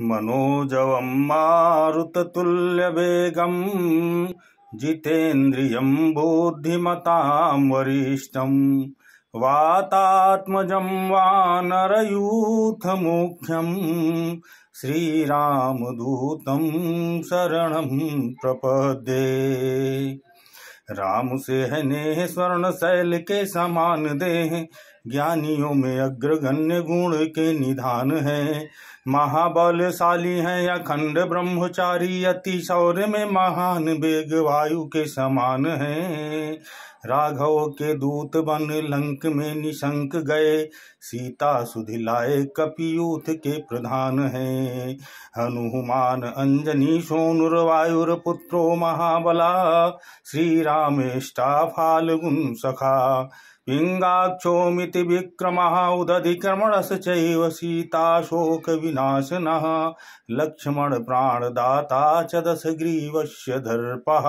मनोजव मनोजवं मारुततुल्यवेगं जितेन्द्रिय बुद्धिमतां वरिष्ठं वातात्मजं वानरयूथमुख्यं श्रीरामदूत शरण प्रपदे राम से है नेह स्वर्ण शैल के समान देह ज्ञानियों में अग्रगण्य गुण के निधान है महाबलशाली हैं अखंड ब्रह्मचारी अति शौर्य में महान वेग वायु के समान हैं राघव के दूत बन लंक में निशंक गए सीता सुधिलाए कपियूथ के प्रधान हैं हनुमान अंजनी सोनुर पुत्रो महाबला श्री रामेष्टा फालगुन सखा पिङ्गाक्षोमिति विक्रमः उदधिक्रमणश्चैव विनाशन लक्ष्मण प्राणदाता दशग्रीवस्य दर्पहा